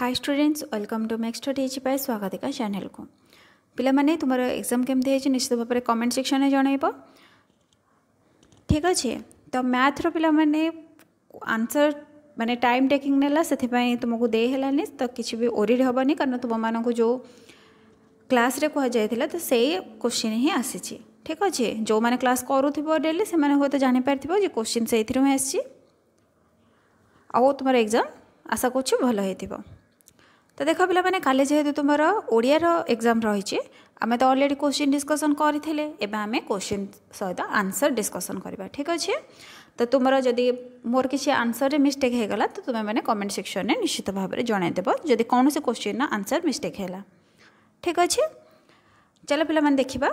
high students welcome to next ଡିଜି ପାଇଁ ସ୍ୱାଗତିକା ଚ୍ୟାନେଲକୁ ପିଲାମାନେ ତୁମର ଏକ୍ଜାମ୍ କେମିତି ହେଇଛି ନିଶ୍ଚିତ ଭାବରେ କମେଣ୍ଟ ସେକ୍ସନରେ ଜଣାଇବ ଠିକ୍ ଅଛି ତ ମ୍ୟାଥ୍ର ପିଲାମାନେ ଆନ୍ସର୍ ମାନେ ଟାଇମ୍ ଟେକିଂ ନେଲା ସେଥିପାଇଁ ତୁମକୁ ଦେଇ ହେଲାନି ତ କିଛି ବି ଓରିଡ଼ ହେବନି କାରଣ ତୁମମାନଙ୍କୁ ଯେଉଁ କ୍ଲାସ୍ରେ କୁହାଯାଇଥିଲା ତ ସେଇ କୋଶ୍ଚିନ୍ ହିଁ ଆସିଛି ଠିକ୍ ଅଛି ଯେଉଁମାନେ କ୍ଲାସ୍ କରୁଥିବ ଡେଲି ସେମାନେ ହୁଏତ ଜାଣିପାରିଥିବ ଯେ କୋଶ୍ଚିନ୍ ସେଇଥିରୁ ହିଁ ଆସିଛି ଆଉ ତୁମର ଏକ୍ଜାମ୍ ଆଶା କରୁଛି ଭଲ ହେଇଥିବ তো দেখ পিলাମାନେ କାଲି ଯେହେତୁ ତୁମର ଓଡ଼ିଆର ଏକ୍ଜାମ୍ ରହିଛି ଆମେ ତ ଅଲରେଡ଼ି କୋଶ୍ଚିନ୍ ଡିସ୍କସନ୍ କରିଥିଲେ ଏବେ ଆମେ କୋଶ୍ଚିନ୍ ସହିତ ଆନ୍ସର୍ ଡିସ୍କସନ୍ କରିବା ଠିକ୍ ଅଛି ତ ତୁମର ଯଦି ମୋର କିଛି ଆନ୍ସର୍ରେ ମିଷ୍ଟେକ୍ ହୋଇଗଲା ତ ତୁମେମାନେ କମେଣ୍ଟ ସେକ୍ସନ୍ରେ ନିଶ୍ଚିତ ଭାବରେ ଜଣାଇଦେବ ଯଦି କୌଣସି କୋଶ୍ଚିନ୍ର ଆନ୍ସର୍ ମିଷ୍ଟେକ୍ ହେଲା ଠିକ୍ ଅଛି ଚାଲ ପିଲାମାନେ ଦେଖିବା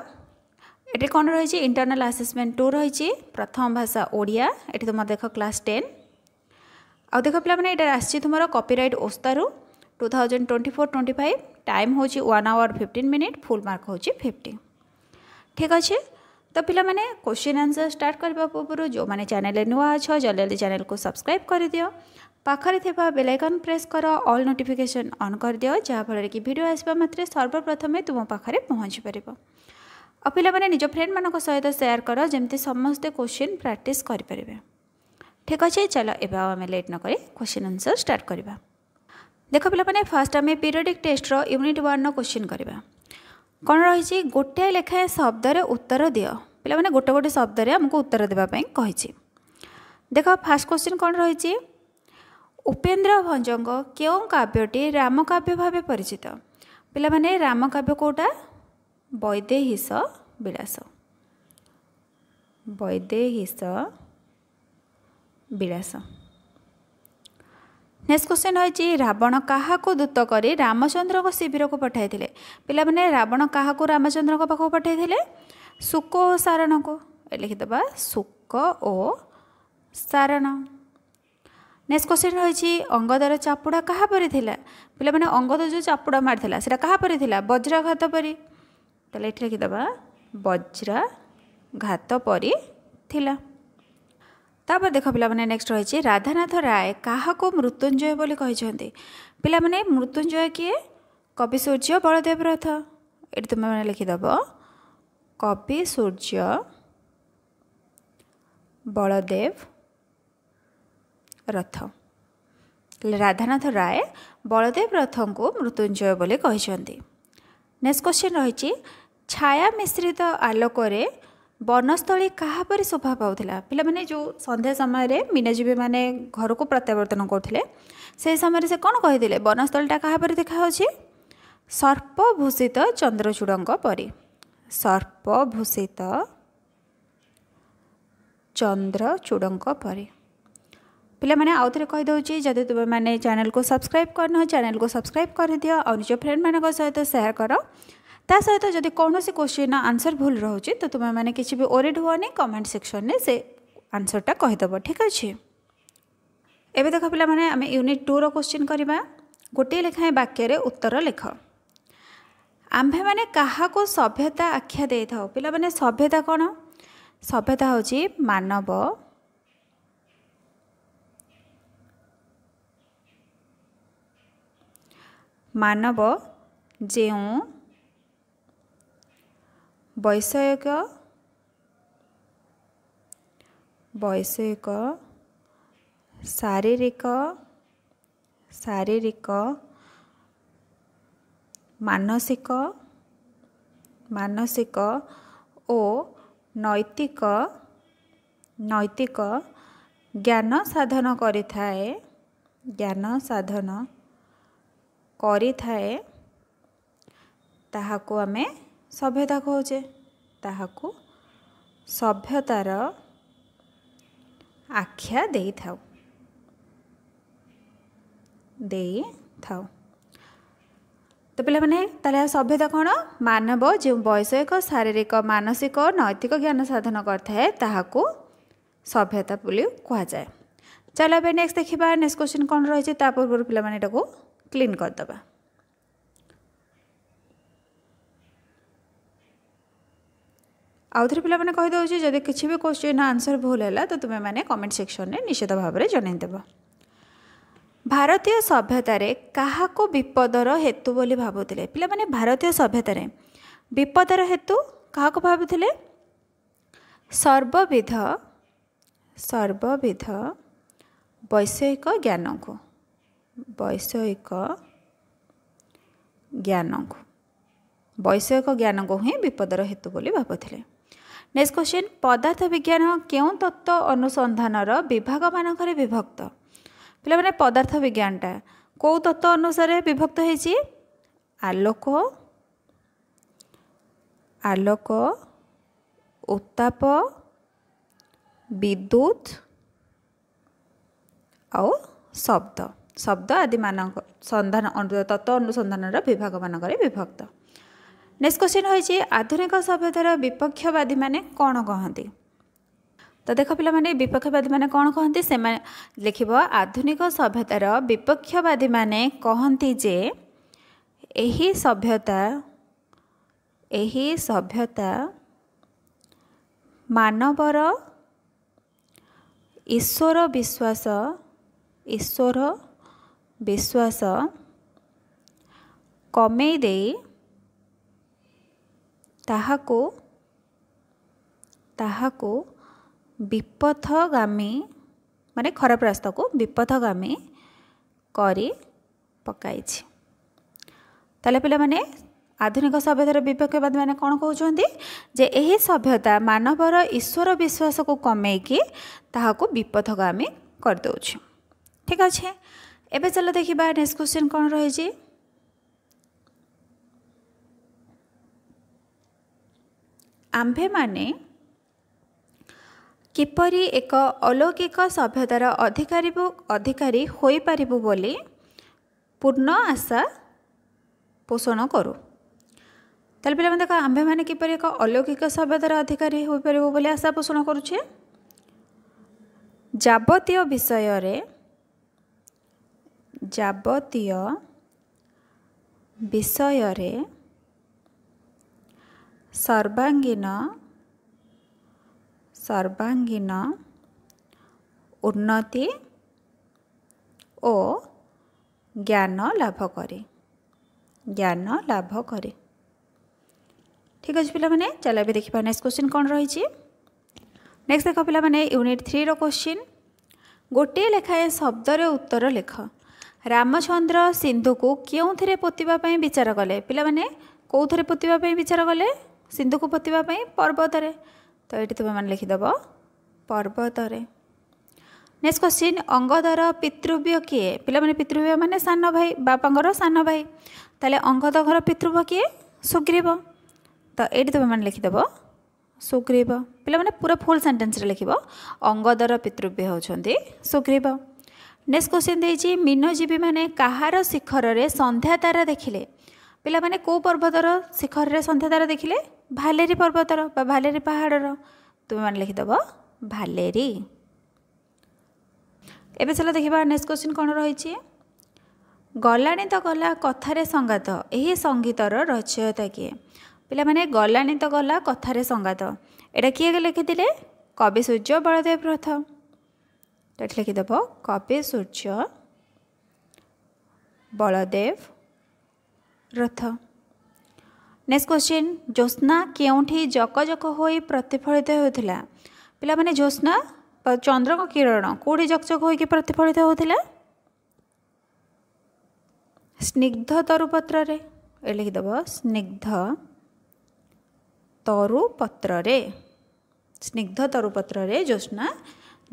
ଏଠି କ'ଣ ରହିଛି ଇଣ୍ଟରନାଲ୍ ଆସେସମେଣ୍ଟ ଟୁ ରହିଛି ପ୍ରଥମ ଭାଷା ଓଡ଼ିଆ ଏଠି ତୁମର ଦେଖ କ୍ଲାସ୍ ଟେନ୍ ଆଉ ଦେଖ ପିଲାମାନେ ଏଇଟା ଆସିଛି ତୁମର କପିରାଇଟ୍ ଓସ୍ତାରୁ two thousand twenty four twenty five time ହେଉଛି one hour fifteen minute full mark ହେଉଛି ଫିଫ୍ଟି ଠିକ୍ ଅଛି ତ ପିଲାମାନେ କୋଶ୍ଚିନ୍ ଆନ୍ସର୍ ଷ୍ଟାର୍ଟ କରିବା ପୂର୍ବରୁ ଯେଉଁମାନେ ଚ୍ୟାନେଲ୍ରେ ନୂଆ ଅଛ ଜଲ୍ଦି ଜଲ୍ଦି ଚ୍ୟାନେଲ୍କୁ ସବସ୍କ୍ରାଇବ୍ କରିଦିଅ ପାଖରେ ଥିବା ବେଲାଇକନ୍ ପ୍ରେସ୍ କର ଅଲ୍ ନୋଟିଫିକେସନ୍ ଅନ୍ କରିଦିଅ ଯାହାଫଳରେ କି ଭିଡ଼ିଓ ଆସିବା ମାତ୍ରେ ସର୍ବପ୍ରଥମେ ତୁମ ପାଖରେ ପହଞ୍ଚିପାରିବ ଆଉ ପିଲାମାନେ ନିଜ ଫ୍ରେଣ୍ଡମାନଙ୍କ ସହିତ ସେୟାର କର ଯେମିତି ସମସ୍ତେ କୋଶ୍ଚିନ୍ ପ୍ରାକ୍ଟିସ୍ କରିପାରିବେ ଠିକ୍ ଅଛି ଚାଲ ଏବେ ଆଉ ଆମେ ଲେଟ୍ ନକରି କୋଶ୍ଚିନ୍ ଆନ୍ସର୍ ଷ୍ଟାର୍ଟ କରିବା देख पस्ट आमे पिरियडिक टेष्ट र युनिट वान र क्वेन गरेको कन् गोटा लेखाएँ शब्दले उत्तर दियो पहिला गोट गोटे शब्दले हमको उत्तर दबाई कि देखास्ट क्वेसन कन्चि उपेन्द्र भञ्जको के कव्यटी रमकव्य भावे परिचित पहिलाव्योटा वैदेश हिस विलास वैदिस विलास ନେକ୍ସଟ କ୍ୱେଶ୍ଚିନ୍ ହେଉଛି ରାବଣ କାହାକୁ ଦୂତ କରି ରାମଚନ୍ଦ୍ରଙ୍କ ଶିବିରକୁ ପଠାଇଥିଲେ ପିଲାମାନେ ରାବଣ କାହାକୁ ରାମଚନ୍ଦ୍ରଙ୍କ ପାଖକୁ ପଠାଇଥିଲେ ଶୁକ ଓ ସାରଣକୁ ଲେଖିଦେବା ଶୁକ ଓ ସାରଣ ନେକ୍ସଟ କ୍ୱେଶ୍ଚିନ୍ ହେଉଛି ଅଙ୍ଗଦର ଚାପୁଡ଼ା କାହା ପରି ଥିଲା ପିଲାମାନେ ଅଙ୍ଗଦ ଯେଉଁ ଚାପୁଡ଼ା ମାରିଥିଲା ସେଇଟା କାହା ପରି ଥିଲା ବଜ୍ରାଘାତ ପରି ତାହେଲେ ଏଠି ଲେଖିଦେବା ବଜ୍ରାଘାତ ପରି ଥିଲା ତାପରେ ଦେଖ ପିଲାମାନେ ନେକ୍ସଟ ରହିଛି ରାଧାନାଥ ରାୟ କାହାକୁ ମୃତ୍ୟୁଞ୍ଜୟ ବୋଲି କହିଛନ୍ତି ପିଲାମାନେ ମୃତ୍ୟୁଞ୍ଜୟ କିଏ କବି ସୂର୍ଯ୍ୟ ବଳଦେବ ରଥ ଏଠି ତୁମେମାନେ ଲେଖିଦେବ କବି ସୂର୍ଯ୍ୟ ବଳଦେବ ରଥ ରାଧାନାଥ ରାୟ ବଳଦେବ ରଥଙ୍କୁ ମୃତ୍ୟୁଞ୍ଜୟ ବୋଲି କହିଛନ୍ତି ନେକ୍ସଟ କ୍ୱେଶ୍ଚିନ୍ ରହିଛି ଛାୟା ମିଶ୍ରିତ ଆଲୋକରେ ବନସ୍ଥଳୀ କାହାପରି ଶୋଭା ପାଉଥିଲା ପିଲାମାନେ ଯେଉଁ ସନ୍ଧ୍ୟା ସମୟରେ ମିନାଜୀବୀମାନେ ଘରକୁ ପ୍ରତ୍ୟାବର୍ତ୍ତନ କରୁଥିଲେ ସେହି ସମୟରେ ସେ କ'ଣ କହିଥିଲେ ବନସ୍ଥଳୀଟା କାହାପରି ଦେଖାହେଉଛି ସର୍ପଭୂଷିତ ଚନ୍ଦ୍ରଚୂଡ଼ଙ୍କ ପରି ସର୍ପଭୂଷିତ ଚନ୍ଦ୍ରଚୂଡ଼ଙ୍କ ପରି ପିଲାମାନେ ଆଉ ଥରେ କହିଦେଉଛି ଯଦି ତୁମେମାନେ ଚ୍ୟାନେଲ୍କୁ ସବସ୍କ୍ରାଇବ୍ କରିନ ଚ୍ୟାନେଲ୍କୁ ସବସ୍କ୍ରାଇବ୍ କରିଦିଅ ଆଉ ନିଜ ଫ୍ରେଣ୍ଡମାନଙ୍କ ସହିତ ସେୟାର କର ତା ସହିତ ଯଦି କୌଣସି କୋଶ୍ଚିନ୍ର ଆନ୍ସର୍ ଭୁଲ ରହୁଛି ତ ତୁମେମାନେ କିଛି ବି ଓରିଡ଼ ହୁଅନି କମେଣ୍ଟ ସେକ୍ସନ୍ରେ ସେ ଆନ୍ସର୍ଟା କହିଦେବ ଠିକ୍ ଅଛି ଏବେ ଦେଖ ପିଲାମାନେ ଆମେ ୟୁନିଟ୍ ଟୁର କୋଶ୍ଚିନ୍ କରିବା ଗୋଟିଏ ଲେଖାଏଁ ବାକ୍ୟରେ ଉତ୍ତର ଲେଖ ଆମ୍ଭେମାନେ କାହାକୁ ସଭ୍ୟତା ଆଖ୍ୟା ଦେଇଥାଉ ପିଲାମାନେ ସଭ୍ୟତା କ'ଣ ସଭ୍ୟତା ହେଉଛି ମାନବ ମାନବ ଯେଉଁ ବୈଷୟିକ ବୈଷୟିକ ଶାରୀରିକ ଶାରୀରିକ ମାନସିକ ମାନସିକ ଓ ନୈତିକ ନୈତିକ ଜ୍ଞାନ ସାଧନ କରିଥାଏ ଜ୍ଞାନ ସାଧନ କରିଥାଏ ତାହାକୁ ଆମେ ସଭ୍ୟତା କହୁଛେ ତାହାକୁ ସଭ୍ୟତାର ଆଖ୍ୟା ଦେଇଥାଉ ଦେଇଥାଉ ତ ପିଲାମାନେ ତାହେଲେ ସଭ୍ୟତା କ'ଣ ମାନବ ଯେଉଁ ବୈଷୟିକ ଶାରୀରିକ ମାନସିକ ନୈତିକ ଜ୍ଞାନ ସାଧନ କରିଥାଏ ତାହାକୁ ସଭ୍ୟତା ବୋଲି କୁହାଯାଏ ଚାଲ ଏବେ ନେକ୍ସଟ ଦେଖିବା ନେକ୍ସଟ କ୍ୱେଶ୍ଚିନ୍ କ'ଣ ରହିଛି ତା ପୂର୍ବରୁ ପିଲାମାନେ ଏଇଟାକୁ କ୍ଲିନ୍ କରିଦେବା ଆଉଥରେ ପିଲାମାନେ କହିଦେଉଛି ଯଦି କିଛି ବି କୋଶ୍ଚିନ୍ ଆନ୍ସର୍ ଭୁଲ ହେଲା ତ ତୁମେମାନେ କମେଣ୍ଟ ସେକ୍ସନ୍ରେ ନିଶ୍ଚିତ ଭାବରେ ଜଣାଇଦେବ ଭାରତୀୟ ସଭ୍ୟତାରେ କାହାକୁ ବିପଦର ହେତୁ ବୋଲି ଭାବୁଥିଲେ ପିଲାମାନେ ଭାରତୀୟ ସଭ୍ୟତାରେ ବିପଦର ହେତୁ କାହାକୁ ଭାବୁଥିଲେ ସର୍ବବିଧ ସର୍ବବିଧ ବୈଷୟିକ ଜ୍ଞାନକୁ ବୈଷୟିକ ଜ୍ଞାନକୁ ବୈଷୟିକ ଜ୍ଞାନକୁ ହିଁ ବିପଦର ହେତୁ ବୋଲି ଭାବୁଥିଲେ ନେକ୍ସଟ କ୍ୱେଶ୍ଚିନ୍ ପଦାର୍ଥ ବିଜ୍ଞାନ କେଉଁ ତତ୍ତ୍ୱ ଅନୁସନ୍ଧାନର ବିଭାଗମାନଙ୍କରେ ବିଭକ୍ତ ପିଲାମାନେ ପଦାର୍ଥ ବିଜ୍ଞାନଟା କେଉଁ ତତ୍ତ୍ୱ ଅନୁସାରେ ବିଭକ୍ତ ହେଇଛି ଆଲୋକ ଆଲୋକ ଉତ୍ତାପ ବିଦ୍ୟୁତ ଆଉ ଶବ୍ଦ ଶବ୍ଦ ଆଦିମାନଙ୍କ ସନ୍ଧାନ ତତ୍ତ୍ୱ ଅନୁସନ୍ଧାନର ବିଭାଗମାନଙ୍କରେ ବିଭକ୍ତ ନେକ୍ସଟ କ୍ୱେଶ୍ଚିନ୍ ହେଉଛି ଆଧୁନିକ ସଭ୍ୟତାର ବିପକ୍ଷବାଦୀମାନେ କ'ଣ କହନ୍ତି ତ ଦେଖ ପିଲାମାନେ ବିପକ୍ଷବାଦୀମାନେ କ'ଣ କହନ୍ତି ସେମାନେ ଲେଖିବ ଆଧୁନିକ ସଭ୍ୟତାର ବିପକ୍ଷବାଦୀମାନେ କହନ୍ତି ଯେ ଏହି ସଭ୍ୟତା ଏହି ସଭ୍ୟତା ମାନବର ଈଶ୍ୱର ବିଶ୍ୱାସ ଈଶ୍ୱର ବିଶ୍ୱାସ କମେଇ ଦେଇ ତାହାକୁ ତାହାକୁ ବିପଥଗାମୀ ମାନେ ଖରାପ ରାସ୍ତାକୁ ବିପଥଗାମୀ କରି ପକାଇଛି ତାହେଲେ ପିଲାମାନେ ଆଧୁନିକ ସଭ୍ୟତାର ବିପକ୍ଷବାଦୀମାନେ କ'ଣ କହୁଛନ୍ତି ଯେ ଏହି ସଭ୍ୟତା ମାନବର ଈଶ୍ୱର ବିଶ୍ୱାସକୁ କମେଇକି ତାହାକୁ ବିପଥଗାମୀ କରିଦେଉଛି ଠିକ୍ ଅଛି ଏବେ ଚାଲ ଦେଖିବା ନେକ୍ସଟ କ୍ୱେଶ୍ଚିନ୍ କ'ଣ ରହିଛି ଆମ୍ଭେମାନେ କିପରି ଏକ ଅଲୌକିକ ସଭ୍ୟତାର ଅଧିକାରୀ ଅଧିକାରୀ ହୋଇପାରିବୁ ବୋଲି ପୂର୍ଣ୍ଣ ଆଶା ପୋଷଣ କରୁ ତାହେଲେ ପିଲାମାନେ ଦେଖ ଆମ୍ଭେମାନେ କିପରି ଏକ ଅଲୌକିକ ସଭ୍ୟତାର ଅଧିକାରୀ ହୋଇପାରିବୁ ବୋଲି ଆଶା ପୋଷଣ କରୁଛେ ଯାବତୀୟ ବିଷୟରେ ଯାବତୀୟ ବିଷୟରେ సర్వాంగిన সর্বাঙ্গীন উন্নতি ও জ্ঞান লাভ করে জ্ঞান লাভ করে ঠিক আছে পিলামানে ଚାଲ ଏବେ ଦେଖିବା ନେକ୍ସଟ କ୍ୱେଶ୍ଚିନ୍ କ'ଣ ରହିଛି ନେକ୍ସଟ ଦେଖ ପିଲାମାନେ ୟୁନିଟ୍ ଥ୍ରୀର କ୍ୱେଶ୍ଚିନ୍ ଗୋଟିଏ ଲେଖାଏଁ ଶବ୍ଦରେ ଉତ୍ତର ଲେଖ ରାମଚନ୍ଦ୍ର ସିନ୍ଧୁକୁ କେଉଁଥିରେ ପୋତିବା ପାଇଁ ବିଚାର କଲେ ପିଲାମାନେ କେଉଁଥିରେ ପୋତିବା ପାଇଁ ବିଚାର କଲେ सिन्धुको पत्यापे पर्वतरे त यखिद पर्वतरे नेक्स्ट क्वेन् अङ्गर पितृव्य कि पितृव्य पितृव्यान सान भाइ बाबा सान भाइ त अङद घर पितृव्य कि सुग्रीव ति त सुग्रीव पि पूरा फुल सेन्टेन्स लेखि पितृव्य पितृव्यो सुग्रीव नेक्स्ट नेक्सट क्वि मिनजीवी मे शिखर शिखरले सन्ध्या तारा देखिले देखि पहिला शिखर शिखरले सन्ध्या तारा देखिले ଭାଲେରୀ ପର୍ବତର ବା ଭାଲେରୀ ପାହାଡ଼ର ତୁମେମାନେ ଲେଖିଦେବ ଭାଲେରୀ ଏବେ ଚାଲ ଦେଖିବା ନେକ୍ସଟ କ୍ୱେଶ୍ଚିନ୍ କ'ଣ ରହିଛି ଗଲାଣି ତ ଗଲା କଥାରେ ସଂଗାତ ଏହି ସଙ୍ଗୀତର ରଚୟତା କିଏ ପିଲାମାନେ ଗଲାଣି ତ ଗଲା କଥାରେ ସଂଗାତ ଏଇଟା କିଏ ଲେଖିଥିଲେ କବି ସୂର୍ଯ୍ୟ ବଳଦେବ ରଥ ଏଠି ଲେଖିଦେବ କବି ସୂର୍ଯ୍ୟ ବଳଦେବ ରଥ ନେକ୍ସଟ କ୍ୱେଶ୍ଚିନ୍ ଜ୍ୟୋତ୍ସ୍ନା କେଉଁଠି ଜକଜକ ହୋଇ ପ୍ରତିଫଳିତ ହେଉଥିଲା ପିଲାମାନେ ଜ୍ୟୋତ୍ସ୍ନା ଚନ୍ଦ୍ରଙ୍କ କିରଣ କେଉଁଠି ଜକଜକ ହୋଇକି ପ୍ରତିଫଳିତ ହେଉଥିଲା ସ୍ନିଗ୍ଧ ତରୁପତ୍ରରେ ଏ ଲେଖିଦେବ ସ୍ନିଗ୍ଧ ତରୁପତ୍ରରେ ସ୍ନିଗ୍ଧ ତରୁପତ୍ରରେ ଜ୍ୟୋତ୍ସ୍ନା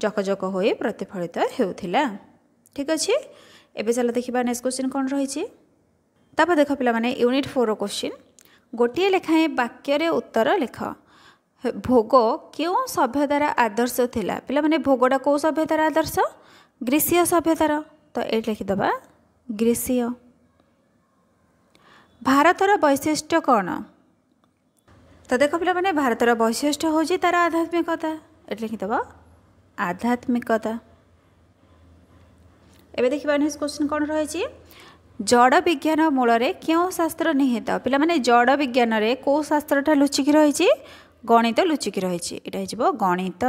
ଜକଜକ ହୋଇ ପ୍ରତିଫଳିତ ହେଉଥିଲା ଠିକ୍ ଅଛି ଏବେ ଚାଲ ଦେଖିବା ନେକ୍ସଟ କ୍ୱେଶ୍ଚିନ୍ କ'ଣ ରହିଛି ତାପରେ ଦେଖ ପିଲାମାନେ ୟୁନିଟ୍ ଫୋର୍ର କ୍ୱେଶ୍ଚିନ୍ गोटे लेखाएँ वाक्य र उत्तर लेख भोग के आदर्श था पहिला भोग्दा कोही सभ्यतारा आदर्श ग्रीसीय सभ्यतार त ग्रीसीय भारत र वैशिष्ट किन भारत वैशिष्ट हौँ तार आध्यात्मिकता आध्यात्मिकता ଜଡ଼ ବିଜ୍ଞାନ ମୂଳରେ କେଉଁ ଶାସ୍ତ୍ର ନିହିତ ପିଲାମାନେ ଜଡ଼ ବିଜ୍ଞାନରେ କେଉଁ ଶାସ୍ତ୍ରଟା ଲୁଚିକି ରହିଛି ଗଣିତ ଲୁଚିକି ରହିଛି ଏଇଟା ହେଇଯିବ ଗଣିତ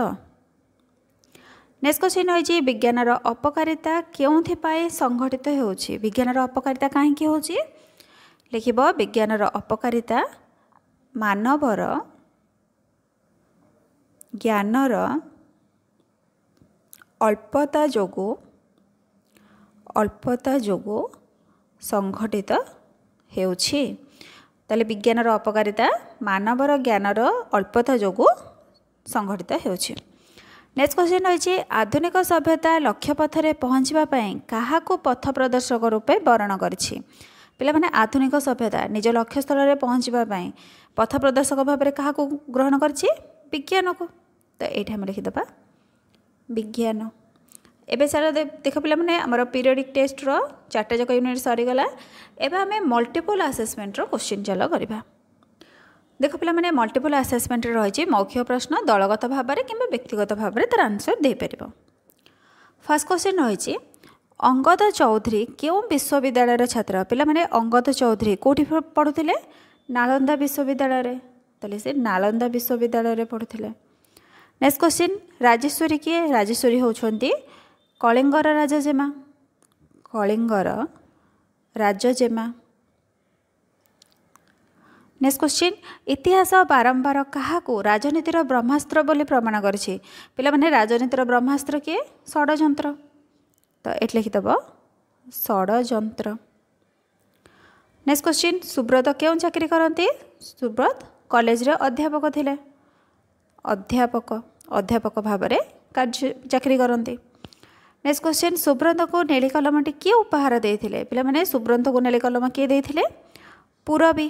ନେକ୍ସଟ କ୍ୱେଶ୍ଚିନ୍ ହେଉଛି ବିଜ୍ଞାନର ଅପକାରିତା କେଉଁଥିପାଇଁ ସଂଘଟିତ ହେଉଛି ବିଜ୍ଞାନର ଅପକାରିତା କାହିଁକି ହେଉଛି ଲେଖିବ ବିଜ୍ଞାନର ଅପକାରିତା ମାନବର ଜ୍ଞାନର ଅଳ୍ପତା ଯୋଗୁଁ ଅଳ୍ପତା ଯୋଗୁଁ ସଂଘଟିତ ହେଉଛି ତାହେଲେ ବିଜ୍ଞାନର ଅପକାରିତା ମାନବର ଜ୍ଞାନର ଅଳ୍ପତା ଯୋଗୁଁ ସଂଘଟିତ ହେଉଛି ନେକ୍ସଟ କ୍ୱେଶ୍ଚିନ୍ ରହିଛି ଆଧୁନିକ ସଭ୍ୟତା ଲକ୍ଷ୍ୟପଥରେ ପହଞ୍ଚିବା ପାଇଁ କାହାକୁ ପଥ ପ୍ରଦର୍ଶକ ରୂପେ ବରଣ କରିଛି ପିଲାମାନେ ଆଧୁନିକ ସଭ୍ୟତା ନିଜ ଲକ୍ଷ୍ୟସ୍ଥଳରେ ପହଞ୍ଚିବା ପାଇଁ ପଥ ପ୍ରଦର୍ଶକ ଭାବରେ କାହାକୁ ଗ୍ରହଣ କରିଛି ବିଜ୍ଞାନକୁ ତ ଏଇଠି ଆମେ ଲେଖିଦେବା ବିଜ୍ଞାନ ଏବେ ସାର ଦେଖ ପିଲାମାନେ ଆମର ପିରିୟଡ଼ିକ୍ ଟେଷ୍ଟର ଚାରିଟା ଯାକ ୟୁନିଟ୍ ସରିଗଲା ଏବେ ଆମେ ମଲ୍ଟିପୁଲ୍ ଆସେସମେଣ୍ଟର କୋଶ୍ଚିନ୍ ଚାଲ କରିବା ଦେଖ ପିଲାମାନେ ମଲ୍ଟିପୁଲ୍ ଆସେସମେଣ୍ଟରେ ରହିଛି ମୌଖିକ ପ୍ରଶ୍ନ ଦଳଗତ ଭାବରେ କିମ୍ବା ବ୍ୟକ୍ତିଗତ ଭାବରେ ତା'ର ଆନ୍ସର ଦେଇପାରିବ ଫାର୍ଷ୍ଟ କୋଶ୍ଚିନ୍ ରହିଛି ଅଙ୍ଗଦ ଚୌଧୁରୀ କେଉଁ ବିଶ୍ୱବିଦ୍ୟାଳୟର ଛାତ୍ର ପିଲାମାନେ ଅଙ୍ଗଦ ଚୌଧୁରୀ କେଉଁଠି ପଢ଼ୁଥିଲେ ନାଳନ୍ଦା ବିଶ୍ୱବିଦ୍ୟାଳୟରେ ତାହେଲେ ସେ ନାଳନ୍ଦା ବିଶ୍ୱବିଦ୍ୟାଳୟରେ ପଢ଼ୁଥିଲେ ନେକ୍ସଟ କୋଶ୍ଚିନ୍ ରାଜେଶ୍ୱରୀ କିଏ ରାଜେଶ୍ୱରୀ ହେଉଛନ୍ତି କଳିଙ୍ଗର ରାଜା ଜେମା କଳିଙ୍ଗର ରାଜ ଜେମା ନେକ୍ସଟ କ୍ୱେଶ୍ଚିନ୍ ଇତିହାସ ବାରମ୍ବାର କାହାକୁ ରାଜନୀତିର ବ୍ରହ୍ମାସ୍ତ୍ର ବୋଲି ପ୍ରମାଣ କରିଛି ପିଲାମାନେ ରାଜନୀତିର ବ୍ରହ୍ମାସ୍ତ୍ର କିଏ ଷଡ଼ଯନ୍ତ୍ର ତ ଏଠି ଲେଖିଦେବ ଷଡ଼ଯନ୍ତ୍ର ନେକ୍ସଟ କ୍ୱେଶ୍ଚିନ୍ ସୁବ୍ରତ କେଉଁ ଚାକିରି କରନ୍ତି ସୁବ୍ରତ କଲେଜରେ ଅଧ୍ୟାପକ ଥିଲେ ଅଧ୍ୟାପକ ଅଧ୍ୟାପକ ଭାବରେ କାର୍ଯ୍ୟ ଚାକିରି କରନ୍ତି নেক্সট কোশ্চেন সুব্রতଙ୍କୁ ନେଳି କଲମଟି କିଏ ଉପହାର ଦେଇଥିଲେ ପିଲାମାନେ ସୁବ୍ରତଙ୍କୁ ନେଳି କଲମ କିଏ ଦେଇଥିଲେ ପୂରବୀ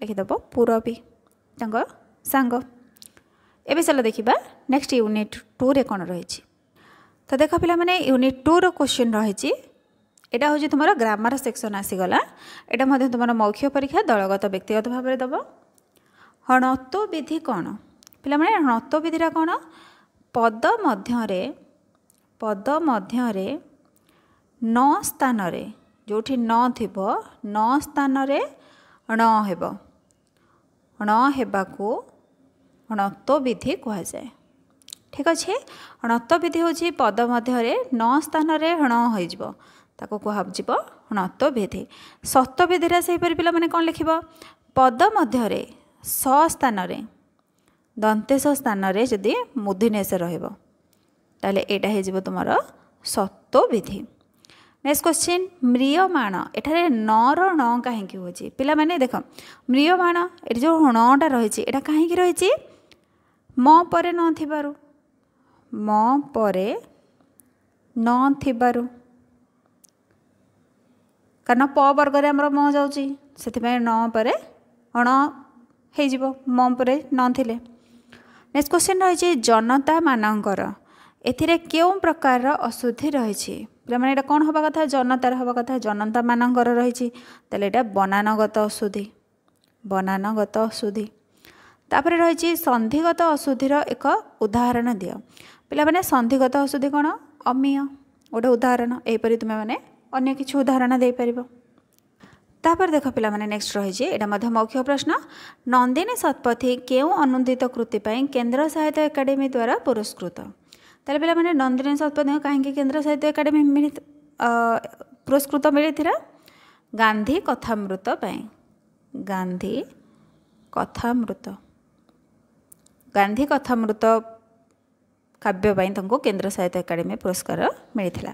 ଲେଖିଦେବ ପୂରବୀ ତାଙ୍କ ସାଙ୍ଗ ଏବେ ଚାଲ ଦେଖିବା ନେକ୍ସଟ ୟୁନିଟ୍ ଟୁରେ କ'ଣ ରହିଛି ତ ଦେଖ ପିଲାମାନେ ୟୁନିଟ୍ ଟୁର କୋଶ୍ଚିନ୍ ରହିଛି ଏଇଟା ହେଉଛି ତୁମର ଗ୍ରାମାର ସେକ୍ସନ୍ ଆସିଗଲା ଏଇଟା ମଧ୍ୟ ତୁମର ମୌଖିକ ପରୀକ୍ଷା ଦଳଗତ ବ୍ୟକ୍ତିଗତ ଭାବରେ ଦେବ ହଣତ୍ୱ ବିଧି କ'ଣ ପିଲାମାନେ ହଣତ୍ୱ ବିଧିଟା କ'ଣ ପଦ ମଧ୍ୟରେ ପଦ ମଧ୍ୟରେ ନ ସ୍ଥାନରେ ଯେଉଁଠି ନ ଥିବ ନ ସ୍ଥାନରେ ଣ ହେବ ଣ ହେବାକୁ ଅଣତ୍ୱ ବିଧି କୁହାଯାଏ ଠିକ ଅଛି ଅଣତ୍ୱ ବିଧି ହେଉଛି ପଦ ମଧ୍ୟରେ ନ ସ୍ଥାନରେ ଣ ହୋଇଯିବ ତାକୁ କୁହାଯିବ ଅଣତ୍ୱ ବିଧି ସତବିଧିରେ ସେହିପରି ପିଲାମାନେ କ'ଣ ଲେଖିବ ପଦ ମଧ୍ୟରେ ସ ସ୍ଥାନରେ ଦନ୍ତେଶ ସ୍ଥାନରେ ଯଦି ମୁଦିନେଶ ରହିବ ତାହେଲେ ଏଇଟା ହେଇଯିବ ତୁମର ସତ୍ୱବିଧି ନେକ୍ସଟ କ୍ୱେଶ୍ଚିନ୍ ମ୍ରିୟମାଣ ଏଠାରେ ନର ଣ କାହିଁକି ହେଉଛି ପିଲାମାନେ ଦେଖ ମ୍ରିୟମାଣ ଏଠି ଯେଉଁ ଣଟା ରହିଛି ଏଇଟା କାହିଁକି ରହିଛି ମ ପରେ ନ ଥିବାରୁ ମ ପରେ ନ ଥିବାରୁ କାରଣ ପ ବର୍ଗରେ ଆମର ମ ଯାଉଛି ସେଥିପାଇଁ ନ ପରେ ଅଣ ହେଇଯିବ ମ ପରେ ନ ଥିଲେ ନେକ୍ସଟ କ୍ୱେଶ୍ଚିନ୍ ରହିଛି ଜନତାମାନଙ୍କର ଏଥିରେ କେଉଁ ପ୍ରକାରର ଅଶୁଦ୍ଧି ରହିଛି ପିଲାମାନେ ଏଇଟା କ'ଣ ହେବା କଥା ଜନତାର ହେବା କଥା ଜନତାମାନଙ୍କର ରହିଛି ତାହେଲେ ଏଇଟା ବନାନଗତ ଅଶୁଦ୍ଧି ବନାନଗତ ଅଶୁଦ୍ଧି ତାପରେ ରହିଛି ସନ୍ଧିଗତ ଅଶୁଦ୍ଧିର ଏକ ଉଦାହରଣ ଦିଅ ପିଲାମାନେ ସନ୍ଧିଗତ ଅଶୁଦ୍ଧି କ'ଣ ଅମିୟ ଗୋଟେ ଉଦାହରଣ ଏହିପରି ତୁମେମାନେ ଅନ୍ୟ କିଛି ଉଦାହରଣ ଦେଇପାରିବ ତାପରେ ଦେଖ ପିଲାମାନେ ନେକ୍ସଟ ରହିଛି ଏଇଟା ମଧ୍ୟ ମୌଖିକ ପ୍ରଶ୍ନ ନନ୍ଦିନୀ ଶତପଥୀ କେଉଁ ଅନୁନ୍ଦିତ କୃତି ପାଇଁ କେନ୍ଦ୍ର ସାହିତ୍ୟ ଏକାଡେମୀ ଦ୍ୱାରା ପୁରସ୍କୃତ ତାହେଲେ ପିଲାମାନେ ନନ୍ଦିନୀ ସତ୍ପଥୀଙ୍କୁ କାହିଁକି କେନ୍ଦ୍ର ସାହିତ୍ୟ ଏକାଡେମୀ ପୁରସ୍କୃତ ମିଳିଥିଲା ଗାନ୍ଧୀ କଥାମୃତ ପାଇଁ ଗାନ୍ଧୀ କଥାମୃତ ଗାନ୍ଧୀ କଥାମୃତ କାବ୍ୟ ପାଇଁ ତାଙ୍କୁ କେନ୍ଦ୍ର ସାହିତ୍ୟ ଏକାଡେମୀ ପୁରସ୍କାର ମିଳିଥିଲା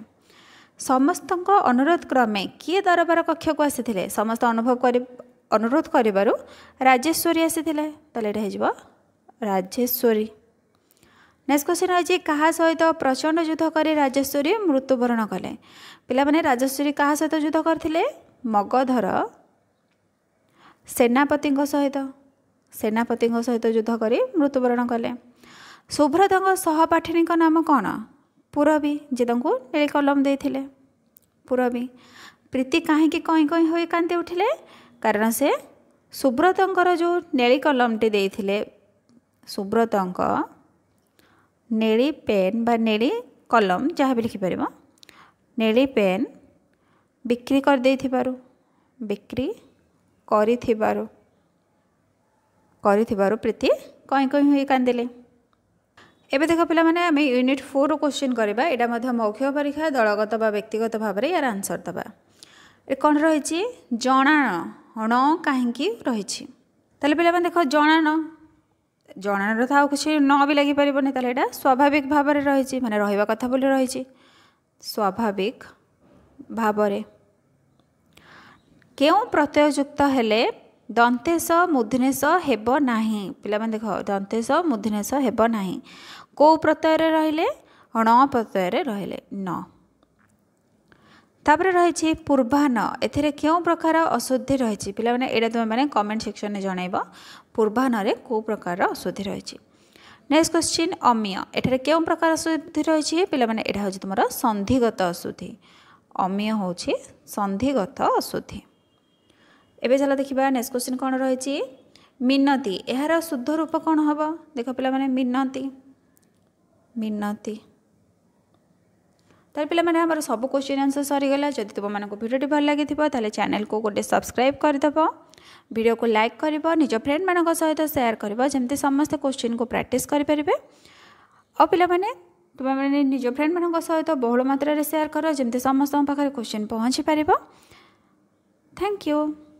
ସମସ୍ତଙ୍କ ଅନୁରୋଧ କ୍ରମେ କିଏ ଦରବାର କକ୍ଷକୁ ଆସିଥିଲେ ସମସ୍ତେ ଅନୁଭବ କରି ଅନୁରୋଧ କରିବାରୁ ରାଜେଶ୍ୱରୀ ଆସିଥିଲେ ତାହେଲେ ଏଇଟା ହେଇଯିବ ରାଜେଶ୍ୱରୀ ନେକ୍ସଟ କ୍ୱେଶ୍ଚିନ୍ ରହିଛି କାହା ସହିତ ପ୍ରଚଣ୍ଡ ଯୁଦ୍ଧ କରି ରାଜେଶ୍ୱରୀ ମୃତ୍ୟୁବରଣ କଲେ ପିଲାମାନେ ରାଜେଶ୍ୱରୀ କାହା ସହିତ ଯୁଦ୍ଧ କରିଥିଲେ ମଗଧର ସେନାପତିଙ୍କ ସହିତ ସେନାପତିଙ୍କ ସହିତ ଯୁଦ୍ଧ କରି ମୃତ୍ୟୁବରଣ କଲେ ସୁବ୍ରତଙ୍କ ସହପାଠିନୀଙ୍କ ନାମ କ'ଣ ପୂରବୀ ଯେ ତାଙ୍କୁ ନୀଳି କଲମ ଦେଇଥିଲେ ପୂରବୀ ପ୍ରୀତି କାହିଁକି କଇଁ କଇଁ ହୋଇ କାନ୍ଦି ଉଠିଲେ କାରଣ ସେ ସୁବ୍ରତଙ୍କର ଯେଉଁ ନେଳି କଲମଟି ଦେଇଥିଲେ ସୁବ୍ରତଙ୍କ ନେଳି ପେନ୍ ବା ନେଳି କଲମ ଯାହା ବି ଲେଖିପାରିବ ନେଳି ପେନ୍ ବିକ୍ରି କରିଦେଇଥିବାରୁ ବିକ୍ରି କରିଥିବାରୁ କରିଥିବାରୁ ପ୍ରୀତି କଇଁ କଇଁ ହୋଇ କାନ୍ଦିଲେ ଏବେ ଦେଖ ପିଲାମାନେ ଆମେ ୟୁନିଟ୍ ଫୋର୍ର କୋଶ୍ଚିନ୍ କରିବା ଏଇଟା ମଧ୍ୟ ମୌଖିକ ପରୀକ୍ଷା ଦଳଗତ ବା ବ୍ୟକ୍ତିଗତ ଭାବରେ ଏହାର ଆନ୍ସର୍ ଦେବା ଏ କ'ଣ ରହିଛି ଜଣାଣ ଅଣ କାହିଁକି ରହିଛି ତାହେଲେ ପିଲାମାନେ ଦେଖ ଜଣାଣ ଜଣାଣର ତ ଆଉ କିଛି ନ ବି ଲାଗିପାରିବନି ତାହେଲେ ଏଇଟା ସ୍ୱାଭାବିକ ଭାବରେ ରହିଛି ମାନେ ରହିବା କଥା ବୋଲି ରହିଛି ସ୍ୱାଭାବିକ ଭାବରେ କେଉଁ ପ୍ରତ୍ୟୟଯୁକ୍ତ ହେଲେ ଦନ୍ତେଶ ମୁଧିନେଶ ହେବ ନାହିଁ ପିଲାମାନେ ଦେଖ ଦନ୍ତେଶ ମୁଧିନେଶ ହେବ ନାହିଁ କେଉଁ ପ୍ରତ୍ୟୟରେ ରହିଲେ ଣ ପ୍ରତ୍ୟୟରେ ରହିଲେ ନ ତାପରେ ରହିଛି ପୂର୍ବାହ୍ନ ଏଥିରେ କେଉଁ ପ୍ରକାର ଅଶୁଦ୍ଧି ରହିଛି ପିଲାମାନେ ଏଇଟା ତୁମେମାନେ କମେଣ୍ଟ ସେକ୍ସନରେ ଜଣାଇବ ପୂର୍ବାହ୍ନରେ କେଉଁ ପ୍ରକାରର ଅଶୁଦ୍ଧି ରହିଛି ନେକ୍ସଟ କ୍ୱେଶ୍ଚିନ୍ ଅମିୟ ଏଠାରେ କେଉଁ ପ୍ରକାର ଅଶୁଦ୍ଧି ରହିଛି ପିଲାମାନେ ଏଇଟା ହେଉଛି ତୁମର ସନ୍ଧିଗତ ଅଶୁଦ୍ଧି ଅମିୟ ହେଉଛି ସନ୍ଧିଗତ ଅଶୁଦ୍ଧି ଏବେ ଚାଲ ଦେଖିବା ନେକ୍ସଟ କ୍ୱେଶ୍ଚିନ୍ କ'ଣ ରହିଛି ମିନତି ଏହାର ଶୁଦ୍ଧ ରୂପ କ'ଣ ହେବ ଦେଖ ପିଲାମାନେ ମିନତି ମିନତି ତାହେଲେ ପିଲାମାନେ ଆମର ସବୁ କୋଶ୍ଚିନ୍ ଆନ୍ସର୍ ସରିଗଲା ଯଦି ତୁମମାନଙ୍କୁ ଭିଡ଼ିଓଟି ଭଲ ଲାଗିଥିବ ତାହେଲେ ଚ୍ୟାନେଲ୍କୁ ଗୋଟେ ସବସ୍କ୍ରାଇବ୍ କରିଦେବ ଭିଡ଼ିଓକୁ ଲାଇକ୍ କରିବ ନିଜ ଫ୍ରେଣ୍ଡମାନଙ୍କ ସହିତ ସେୟାର କରିବ ଯେମିତି ସମସ୍ତେ କୋଶ୍ଚିନ୍କୁ ପ୍ରାକ୍ଟିସ୍ କରିପାରିବେ ଆଉ ପିଲାମାନେ ତୁମେମାନେ ନିଜ ଫ୍ରେଣ୍ଡମାନଙ୍କ ସହିତ ବହୁଳ ମାତ୍ରାରେ ସେୟାର କର ଯେମିତି ସମସ୍ତଙ୍କ ପାଖରେ କୋଶ୍ଚିନ୍ ପହଞ୍ଚିପାରିବ ଥ୍ୟାଙ୍କ ୟୁ